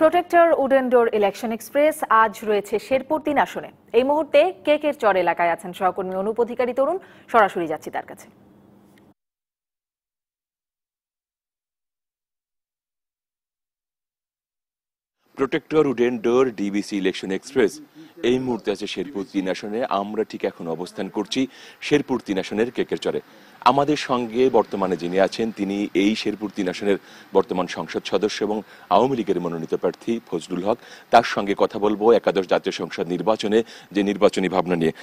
protector উডেনডোর election express আজ রয়েছে শেরপুর তিন আসনে এই মুহূর্তে কেকের চর এলাকায় আছেন সহকর্মী অনুপ অধিকারী তরুণ সরাসরি যাচ্ছি তার কাছে প্রোটেক্টর ডোর ডিবিসি ইলেকশন এক্সপ্রেস এই মুহূর্তে আছে শেরপুর তিন আসনে আমরা ঠিক এখন অবস্থান করছি শেরপুর তিন আসনের কেকের চরে আমাদের সঙ্গে বর্তমানে যিনি আছেন তিনি এই শেরপুর তিন আসনের বর্তমান সংসদ সদস্য এবং আওয়ামী লীগের মনোনীত প্রার্থী ফজলুল হক তার সঙ্গে কথা বলবো একাদশ জাতীয় সংসদ নির্বাচনে যে নির্বাচনী ভাবনা নিয়ে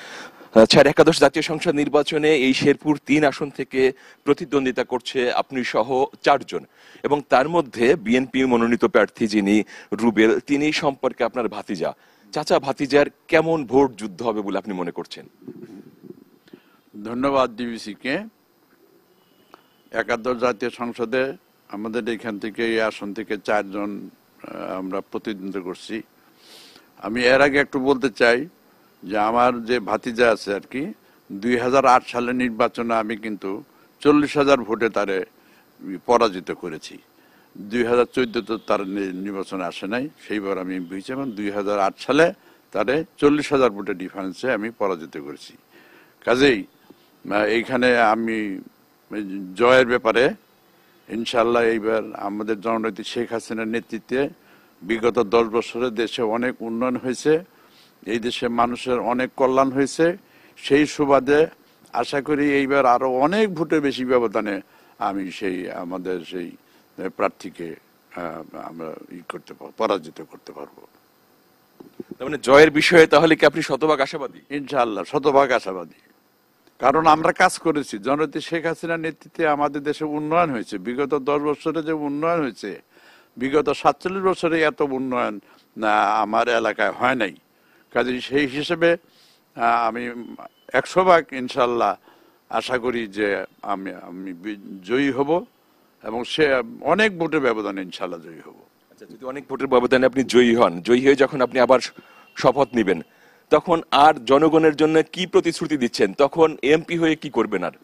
স্যার একাদশ জাতীয় সংসদ নির্বাচনে এই শেরপুর তিন আসন থেকে প্রতিদ্বন্দ্বিতা করছে আপনি সহ চারজন এবং তার মধ্যে বিএনপি মনোনীত প্রার্থী যিনি রুবেল তিনি সম্পর্কে আপনার ভাতিজা চাচা ভাতিজার কেমন ভোট যুদ্ধ হবে বলে আপনি মনে করছেন ধন্যবাদ ডিবিসিকে একাদশ জাতীয় সংসদে আমাদের এখান থেকে এই আসন থেকে চারজন আমরা প্রতিদ্বন্দ্বিতা করছি আমি এর আগে একটু বলতে চাই যে আমার যে ভাতিজা আছে আর কি দুই সালে নির্বাচনে আমি কিন্তু চল্লিশ হাজার ভোটে তারে পরাজিত করেছি দুই হাজার তার নির্বাচনে আসে নাই সেইবার আমি এমপি হয়েছি এবং দুই হাজার আট সালে তারে চল্লিশ হাজার ভোটের ডিফারেন্সে আমি পরাজিত করেছি কাজেই এইখানে আমি জয়ের ব্যাপারে ইনশাল্লাহ এইবার আমাদের জননৈতিক শেখ হাসিনার নেতৃত্বে বিগত দশ বছরে দেশে অনেক উন্নয়ন হয়েছে এই দেশে মানুষের অনেক কল্যাণ হয়েছে সেই সুবাদে আশা করি এইবার আরও অনেক ভোটের বেশি ব্যবধানে আমি সেই আমাদের সেই প্রার্থীকে আমরা ই করতে পারবো পরাজিত করতে পারবো মানে জয়ের বিষয়ে তাহলে কি আপনি শতভাগ আশাবাদী ইনশাআল্লাহ শতভাগ আশাবাদী কারণ আমরা কাজ করেছি জনতি শেখ হাসিনার নেতৃত্বে আমাদের দেশে উন্নয়ন হয়েছে বিগত দশ বছরে যে উন্নয়ন হয়েছে বিগত সাতচল্লিশ বছরে এত উন্নয়ন আমার এলাকায় হয় নাই কাজে সেই হিসেবে আমি একশো ভাগ ইনশাল্লাহ আশা করি যে আমি আমি জয়ী হব এবং সে অনেক ভোটের ব্যবধানে ইনশাল্লাহ জয়ী হব আচ্ছা যদি অনেক ভোটের ব্যবধানে আপনি জয়ী হন জয়ী হয়ে যখন আপনি আবার শপথ নেবেন তখন আর জনগণের জন্য কি প্রতিশ্রুতি দিচ্ছেন তখন এমপি হয়ে কি করবেন আর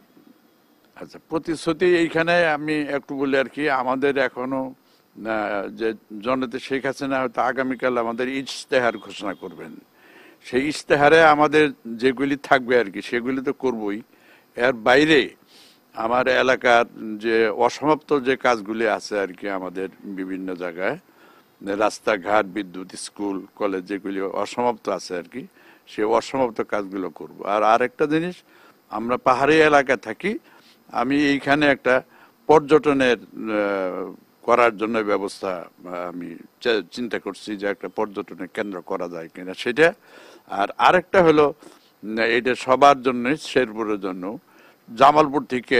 আচ্ছা প্রতিশ্রুতি এইখানে আমি একটু বলি আর কি আমাদের এখনো যে জনতা শেখ হাসিনা হয়তো আগামীকাল আমাদের ইশতেহার ঘোষণা করবেন সেই ইশতেহারে আমাদের যেগুলি থাকবে আর কি সেগুলি তো করবই এর বাইরে আমার এলাকার যে অসমাপ্ত যে কাজগুলি আছে আর কি আমাদের বিভিন্ন জায়গায় রাস্তাঘাট বিদ্যুৎ স্কুল কলেজ যেগুলি অসমাপ্ত আছে আর কি সে অসমাপ্ত কাজগুলো করব আর আরেকটা জিনিস আমরা পাহাড়ি এলাকায় থাকি আমি এইখানে একটা পর্যটনের করার জন্য ব্যবস্থা আমি চিন্তা করছি যে একটা পর্যটনের কেন্দ্র করা যায় কিনা সেটা আর আরেকটা হলো এটা সবার জন্য শেরপুরের জন্য জামালপুর থেকে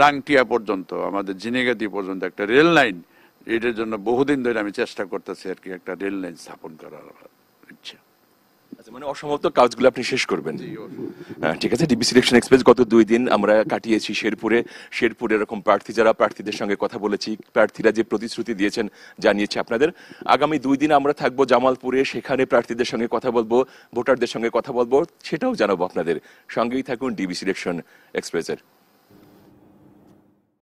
রাংটিয়া পর্যন্ত আমাদের জিনেগাদি পর্যন্ত একটা রেল লাইন এটার জন্য বহুদিন ধরে আমি চেষ্টা করতেছি আর কি একটা রেল লাইন স্থাপন করার মানে অসমাপ্ত কাজগুলো আপনি শেষ করবেন হ্যাঁ, ঠিক আছে ডিবি সিলেকশন এক্সপ্রেস গত দুই দিন আমরা কাটিয়েছি শেরপুরে শেরপুরে এরকম প্রার্থী যারা প্রার্থীদের সঙ্গে কথা বলেছি প্রার্থীরা যে প্রতিশ্রুতি দিয়েছেন জানিয়েছে আপনাদের আগামী দুই দিন আমরা থাকবো জামালপুরে সেখানে প্রার্থীদের সঙ্গে কথা বলবো ভোটারদের সঙ্গে কথা বলবো সেটাও জানাবো আপনাদের সঙ্গেই থাকুন ডিবি সিলেকশন এক্সপ্রেসের